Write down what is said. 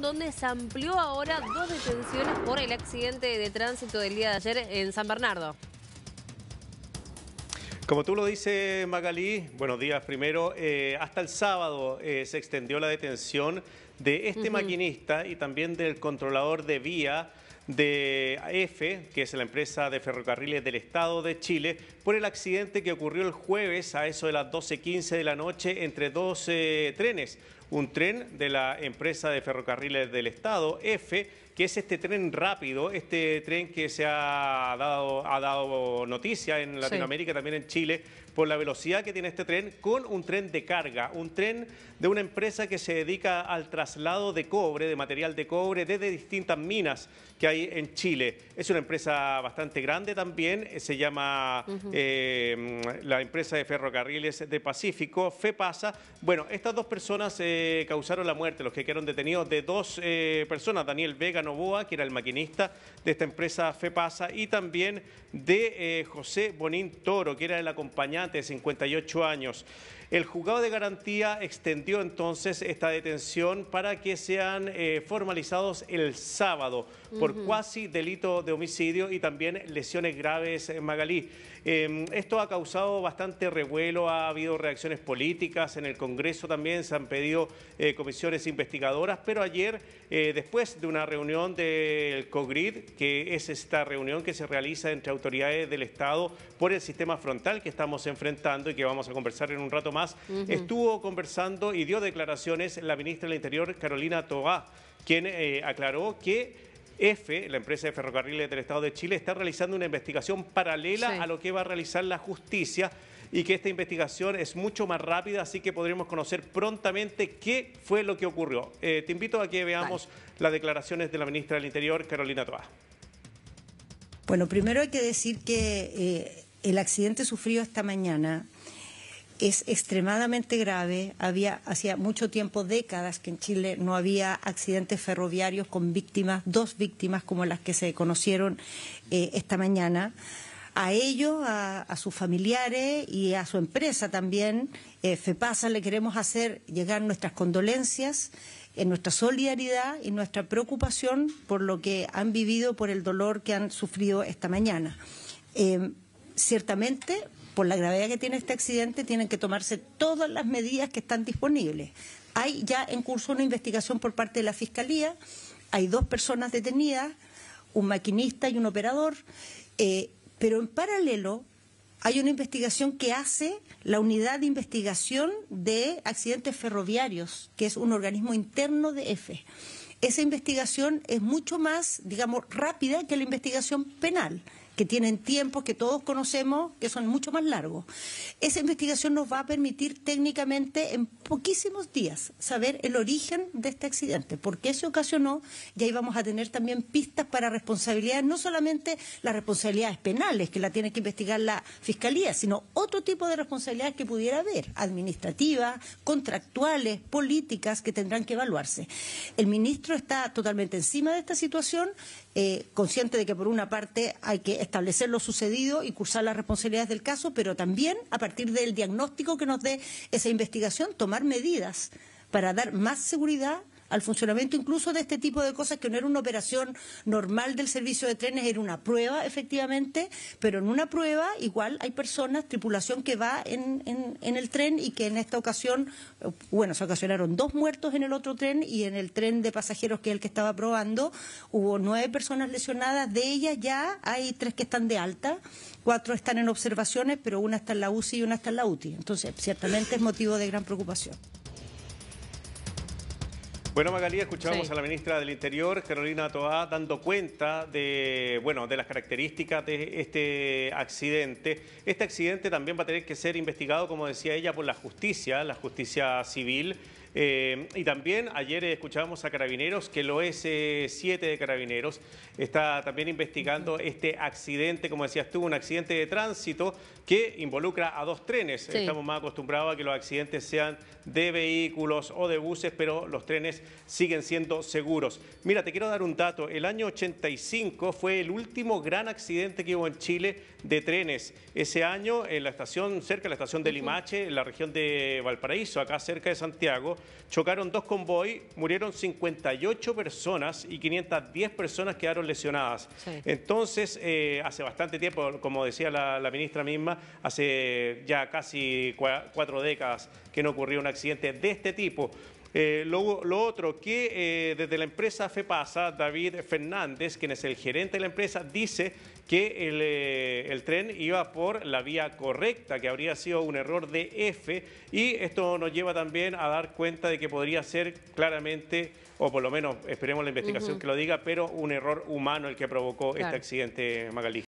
donde se amplió ahora dos detenciones por el accidente de tránsito del día de ayer en San Bernardo. Como tú lo dices, Magalí, buenos días primero. Eh, hasta el sábado eh, se extendió la detención de este maquinista y también del controlador de vía de EFE, que es la empresa de ferrocarriles del Estado de Chile, por el accidente que ocurrió el jueves a eso de las 12.15 de la noche entre dos eh, trenes un tren de la empresa de ferrocarriles del Estado, EFE, que es este tren rápido, este tren que se ha dado, ha dado noticia en Latinoamérica, también en Chile, por la velocidad que tiene este tren, con un tren de carga, un tren de una empresa que se dedica al traslado de cobre, de material de cobre, desde distintas minas que hay en Chile. Es una empresa bastante grande también, eh, se llama eh, la empresa de ferrocarriles de Pacífico, FEPASA. Bueno, estas dos personas... Eh, causaron la muerte, los que quedaron detenidos de dos eh, personas, Daniel Vega Novoa, que era el maquinista de esta empresa FEPASA, y también de eh, José Bonín Toro, que era el acompañante de 58 años. El juzgado de garantía extendió entonces esta detención para que sean eh, formalizados el sábado por cuasi delito de homicidio y también lesiones graves en eh, Magalí. Em, esto ha causado bastante revuelo, ha habido reacciones políticas, en el Congreso también se han pedido eh, comisiones investigadoras, pero ayer, después de una reunión del COGRID, que es esta reunión que se realiza entre autoridades del Estado por el sistema frontal que estamos enfrentando y que vamos a conversar en un rato más, estuvo conversando y dio declaraciones la ministra del Interior, Carolina Tobá, quien eh, aclaró que... EFE, la empresa de ferrocarriles del Estado de Chile, está realizando una investigación paralela a lo que va a realizar la justicia y que esta investigación es mucho más rápida, así que podremos conocer prontamente qué fue lo que ocurrió. Eh, te invito a que veamos las declaraciones de la ministra del Interior, Carolina Toá. Bueno, primero hay que decir que eh, el accidente sufrido esta mañana es extremadamente grave. Había hacía mucho tiempo, décadas, que en Chile no había accidentes ferroviarios con víctimas, dos víctimas como las que se conocieron eh, esta mañana. A ellos, a, sus familiares y a su empresa también, eh, FEPASA, le queremos hacer llegar nuestras condolencias, en eh, nuestra solidaridad y nuestra preocupación por lo que han vivido, por el dolor que han sufrido esta mañana. ciertamente por la gravedad que tiene este accidente, tienen que tomarse todas las medidas que están disponibles. Hay ya en curso una investigación por parte de la Fiscalía, hay dos personas detenidas, un maquinista y un operador, eh, pero en paralelo hay una investigación que hace la unidad de investigación de accidentes ferroviarios, que es un organismo interno de EFE. E. Esa investigación es mucho más, digamos, rápida que la investigación penal que tienen tiempos que todos conocemos, que son mucho más largos. Esa investigación nos va a permitir técnicamente en poquísimos días saber el origen de este accidente, por qué se ocasionó, y ahí vamos a tener también pistas para responsabilidades, no solamente las responsabilidades penales, que la tiene que investigar la Fiscalía, sino otro tipo de responsabilidades que pudiera haber, administrativas, contractuales, políticas, que tendrán que evaluarse. El ministro está totalmente encima de esta situación eh, consciente de que por una parte hay que establecer lo sucedido y cursar las responsabilidades del caso, pero también a partir del diagnóstico que nos dé esa investigación tomar medidas para dar más seguridad al funcionamiento incluso de este tipo de cosas, que no era una operación normal del servicio de trenes, era una prueba, efectivamente, pero en una prueba igual hay personas, tripulación que va en, en, el tren y que en esta ocasión, bueno, se ocasionaron dos muertos en el otro tren y en el tren de pasajeros que es el que estaba probando, hubo nueve personas lesionadas, de ellas ya hay tres que están de alta, cuatro están en observaciones, pero una está en la UCI y una está en la UTI. Entonces, ciertamente es motivo de gran preocupación. Bueno, Magalí, escuchábamos a la ministra del Interior, Carolina Toá, dando cuenta de, bueno, de las características de este accidente. Este accidente también va a tener que ser investigado, como decía ella, por la justicia, la justicia civil. Eh, y también ayer escuchábamos a Carabineros que el OS7 eh, de Carabineros está también investigando este accidente, como decías tú, un accidente de tránsito que involucra a dos trenes. Estamos más acostumbrados a que los accidentes sean de vehículos o de buses, pero los trenes siguen siendo seguros. Mira, te quiero dar un dato. El año 85 fue el último gran accidente que hubo en Chile de trenes. Ese año en la estación, cerca de la estación de Limache, en la región de Valparaíso, acá cerca de Santiago, chocaron dos convoy, murieron 58 personas y 510 personas quedaron lesionadas. Entonces, eh, hace bastante tiempo, como decía la, la, ministra misma, hace ya casi cuatro décadas que no ocurrió un accidente de este tipo. Eh, Luego lo, otro, que eh, desde la empresa FEPASA, David Fernández, quien es el gerente de la empresa, dice que eh, el, tren iba por la vía correcta, que habría sido un error de F, y esto nos lleva también a dar cuenta de que podría ser claramente, o por lo menos esperemos la investigación que lo diga, pero un error humano el que provocó este accidente, Magalí.